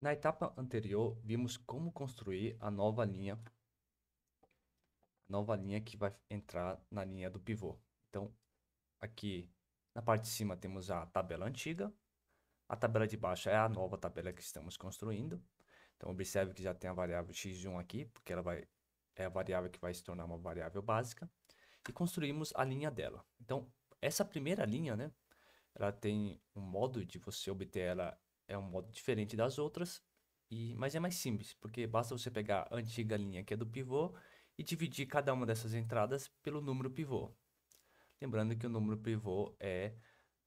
Na etapa anterior, vimos como construir a nova linha nova linha que vai entrar na linha do pivô. Então, aqui na parte de cima temos a tabela antiga, a tabela de baixo é a nova tabela que estamos construindo. Então, observe que já tem a variável x1 aqui, porque ela vai, é a variável que vai se tornar uma variável básica. E construímos a linha dela. Então, essa primeira linha, né, ela tem um modo de você obter ela é um modo diferente das outras, e, mas é mais simples, porque basta você pegar a antiga linha que é do pivô e dividir cada uma dessas entradas pelo número pivô. Lembrando que o número pivô é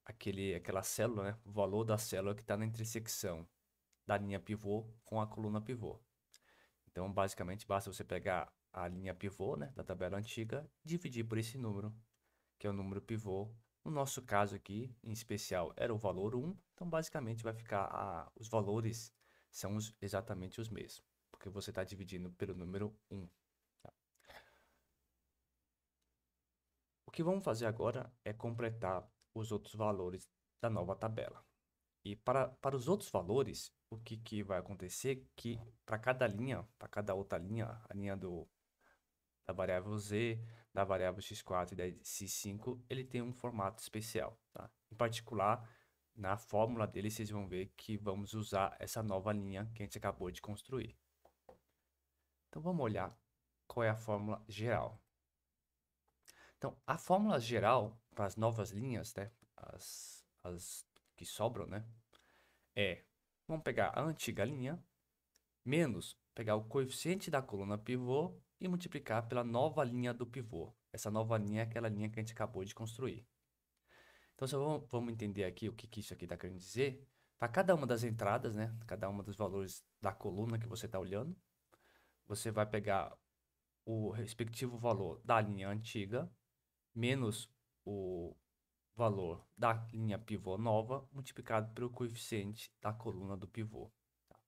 aquele, aquela célula, né? o valor da célula que está na intersecção da linha pivô com a coluna pivô. Então, basicamente, basta você pegar a linha pivô né, da tabela antiga dividir por esse número, que é o número pivô no nosso caso aqui, em especial, era o valor 1, então basicamente vai ficar a, os valores são os, exatamente os mesmos, porque você está dividindo pelo número 1. Tá? O que vamos fazer agora é completar os outros valores da nova tabela. E para, para os outros valores, o que, que vai acontecer? Que para cada linha, para cada outra linha, a linha do da variável z, da variável x4 e da x5, ele tem um formato especial. Tá? Em particular, na fórmula dele, vocês vão ver que vamos usar essa nova linha que a gente acabou de construir. Então, vamos olhar qual é a fórmula geral. Então, a fórmula geral para as novas linhas, né, as, as que sobram, né, é, vamos pegar a antiga linha, menos pegar o coeficiente da coluna pivô e multiplicar pela nova linha do pivô. Essa nova linha é aquela linha que a gente acabou de construir. Então, vamos, vamos entender aqui o que, que isso aqui está querendo dizer. Para cada uma das entradas, né? Cada uma dos valores da coluna que você está olhando, você vai pegar o respectivo valor da linha antiga menos o valor da linha pivô nova multiplicado pelo coeficiente da coluna do pivô. Tá?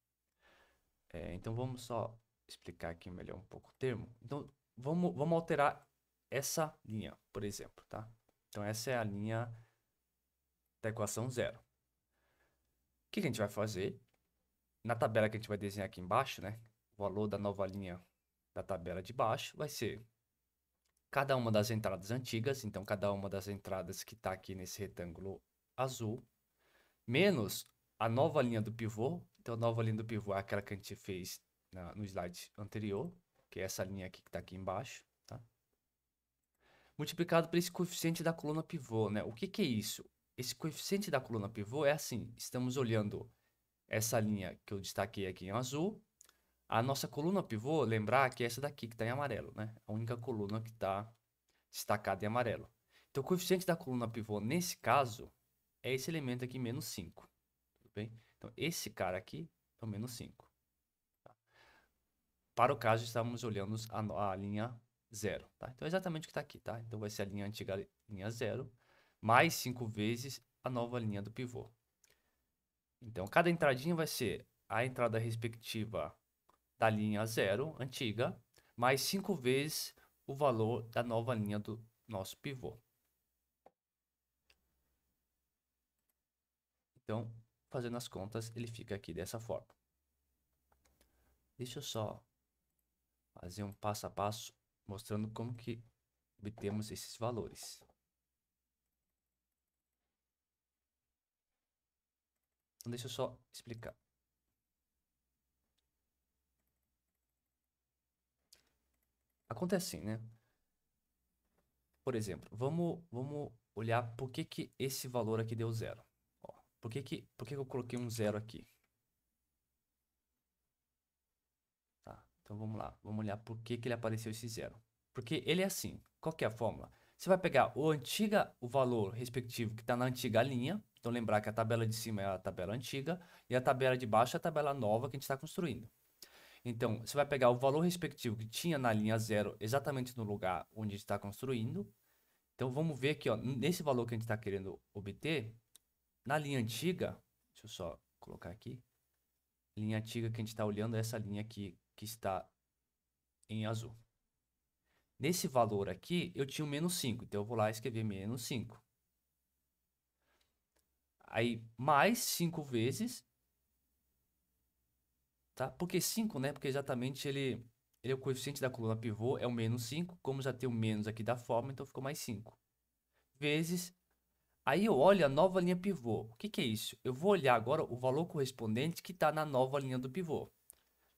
É, então vamos só explicar aqui melhor um pouco o termo. Então, vamos, vamos alterar essa linha, por exemplo, tá? Então, essa é a linha da equação zero. O que a gente vai fazer? Na tabela que a gente vai desenhar aqui embaixo, né? O valor da nova linha da tabela de baixo vai ser cada uma das entradas antigas, então cada uma das entradas que está aqui nesse retângulo azul, menos a nova linha do pivô. Então, a nova linha do pivô é aquela que a gente fez na, no slide anterior, que é essa linha aqui que está aqui embaixo, tá? Multiplicado por esse coeficiente da coluna pivô, né? O que, que é isso? Esse coeficiente da coluna pivô é assim, estamos olhando essa linha que eu destaquei aqui em azul, a nossa coluna pivô, lembrar que é essa daqui que está em amarelo, né? A única coluna que está destacada em amarelo. Então, o coeficiente da coluna pivô, nesse caso, é esse elemento aqui, menos 5. Tudo bem? Então, esse cara aqui é o menos 5. Para o caso, estamos olhando a, a linha zero. Tá? Então, é exatamente o que está aqui. Tá? Então, vai ser a linha antiga, linha zero, mais cinco vezes a nova linha do pivô. Então, cada entradinha vai ser a entrada respectiva da linha zero, antiga, mais cinco vezes o valor da nova linha do nosso pivô. Então, fazendo as contas, ele fica aqui dessa forma. Deixa eu só fazer um passo a passo mostrando como que obtemos esses valores. Então, deixa eu só explicar. Acontece assim, né? Por exemplo, vamos, vamos olhar por que, que esse valor aqui deu zero. Ó, por que, que, por que, que eu coloquei um zero aqui? Então vamos lá, vamos olhar por que, que ele apareceu esse zero. Porque ele é assim, qual que é a fórmula? Você vai pegar o antiga, o valor respectivo que está na antiga linha, então lembrar que a tabela de cima é a tabela antiga e a tabela de baixo é a tabela nova que a gente está construindo. Então, você vai pegar o valor respectivo que tinha na linha zero exatamente no lugar onde a gente está construindo. Então, vamos ver aqui, ó, nesse valor que a gente está querendo obter, na linha antiga, deixa eu só colocar aqui, linha antiga que a gente está olhando é essa linha aqui que está em azul. Nesse valor aqui, eu tinha o menos 5, então eu vou lá escrever menos 5. Aí, mais 5 vezes, tá? Porque 5, né? Porque exatamente ele, ele é o coeficiente da coluna pivô, é o menos 5. Como já tem o menos aqui da forma, então ficou mais 5. Vezes. Aí eu olho a nova linha pivô. O que, que é isso? Eu vou olhar agora o valor correspondente que está na nova linha do pivô.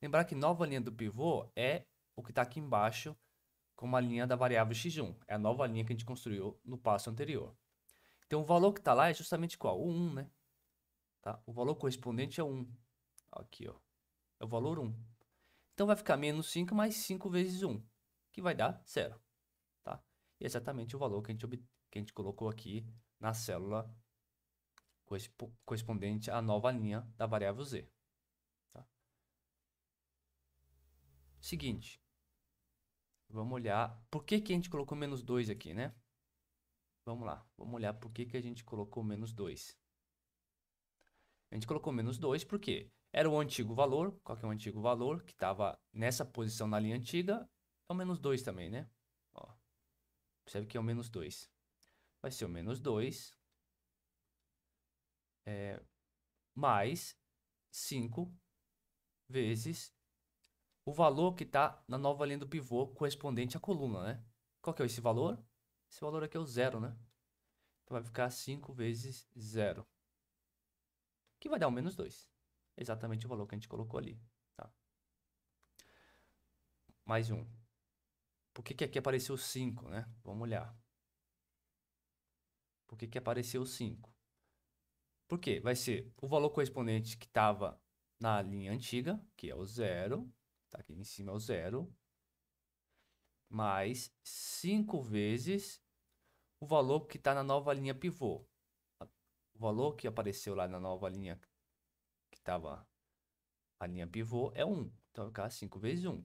Lembrar que nova linha do pivô é o que está aqui embaixo com a linha da variável x1. É a nova linha que a gente construiu no passo anterior. Então, o valor que está lá é justamente qual? O 1, né? Tá? O valor correspondente é 1. Aqui, ó. É o valor 1. Então, vai ficar menos 5 mais 5 vezes 1, que vai dar zero. Tá? E é exatamente o valor que a gente, que a gente colocou aqui na célula correspondente à nova linha da variável z. Seguinte. Vamos olhar por que, que a gente colocou menos 2 aqui, né? Vamos lá, vamos olhar por que, que a gente colocou menos 2. A gente colocou menos 2 porque era o antigo valor, qual que é o antigo valor que estava nessa posição na linha antiga, é o menos 2 também, né? Ó, percebe que é o menos 2. Vai ser o menos 2 é, mais 5 vezes o valor que está na nova linha do pivô correspondente à coluna, né? Qual que é esse valor? Esse valor aqui é o zero, né? Então vai ficar 5 vezes zero. Que vai dar o um menos 2. Exatamente o valor que a gente colocou ali. Tá? Mais um. Por que, que aqui apareceu 5, né? Vamos olhar. Por que, que apareceu 5? quê? vai ser o valor correspondente que estava na linha antiga, que é o zero, tá aqui em cima é o zero, mais 5 vezes o valor que está na nova linha pivô. O valor que apareceu lá na nova linha que estava a linha pivô é 1. Então vai ficar 5 vezes 1.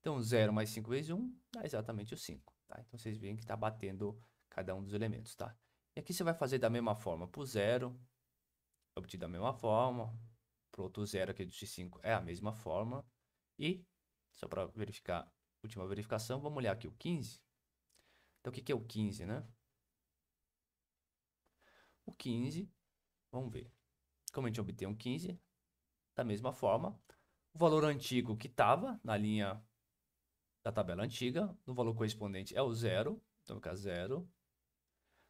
Então 0 mais 5 vezes 1 dá exatamente o 5. Tá? Então vocês veem que está batendo cada um dos elementos. Tá? E aqui você vai fazer da mesma forma para o zero, obtido da mesma forma, para outro zero aqui do X5 é a mesma forma. E, só para verificar, última verificação, vamos olhar aqui o 15. Então, o que, que é o 15, né? O 15, vamos ver. Como a gente obtém um 15? Da mesma forma, o valor antigo que estava na linha da tabela antiga, no valor correspondente é o zero, então fica zero,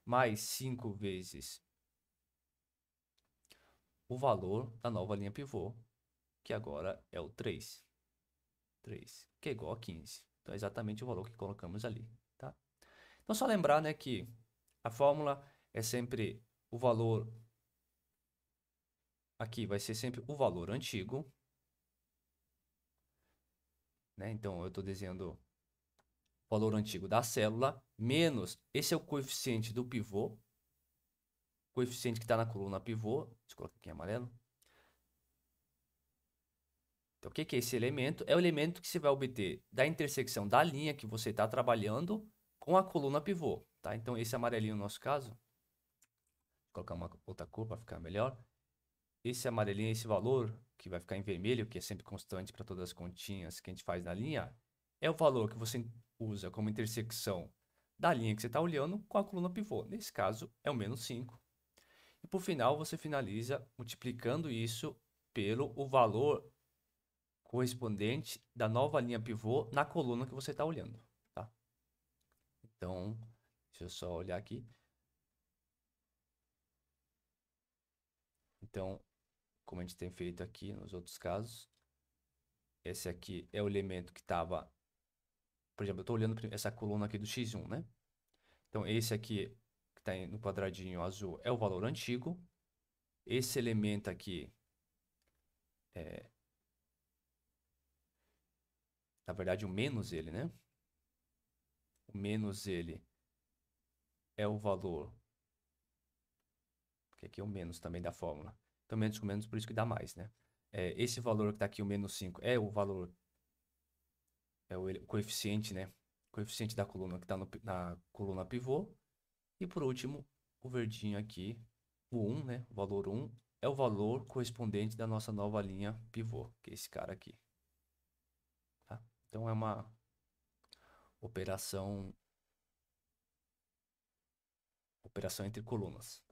mais 5 vezes o valor da nova linha pivô, que agora é o 3. 3, que é igual a 15. Então, é exatamente o valor que colocamos ali, tá? Então, só lembrar, né, que a fórmula é sempre o valor... Aqui vai ser sempre o valor antigo. Né? Então, eu estou dizendo o valor antigo da célula menos... Esse é o coeficiente do pivô, coeficiente que está na coluna pivô, deixa eu colocar aqui em amarelo. Então, o que, é esse elemento? É o elemento que você vai obter da intersecção da linha que você está trabalhando com a coluna pivô, tá? Então, esse amarelinho no nosso caso, vou colocar uma outra cor para ficar melhor. Esse amarelinho, esse valor que vai ficar em vermelho, que é sempre constante para todas as continhas que a gente faz na linha, é o valor que você usa como intersecção da linha que você está olhando com a coluna pivô. Nesse caso, é o menos 5. E por final, você finaliza multiplicando isso pelo o valor correspondente da nova linha pivô na coluna que você está olhando. Tá? Então, deixa eu só olhar aqui. Então, como a gente tem feito aqui nos outros casos, esse aqui é o elemento que estava... Por exemplo, eu estou olhando essa coluna aqui do x1, né? Então, esse aqui está no quadradinho azul é o valor antigo. Esse elemento aqui é, na verdade o menos ele, né? O menos ele é o valor, porque aqui é o menos também da fórmula. Então menos com menos, por isso que dá mais, né? É, esse valor que está aqui, o menos 5, é o valor, é o, o coeficiente, né? O coeficiente da coluna que está na coluna pivô. E por último, o verdinho aqui, o 1, né, o valor 1, é o valor correspondente da nossa nova linha pivô, que é esse cara aqui. Tá? Então é uma operação operação entre colunas.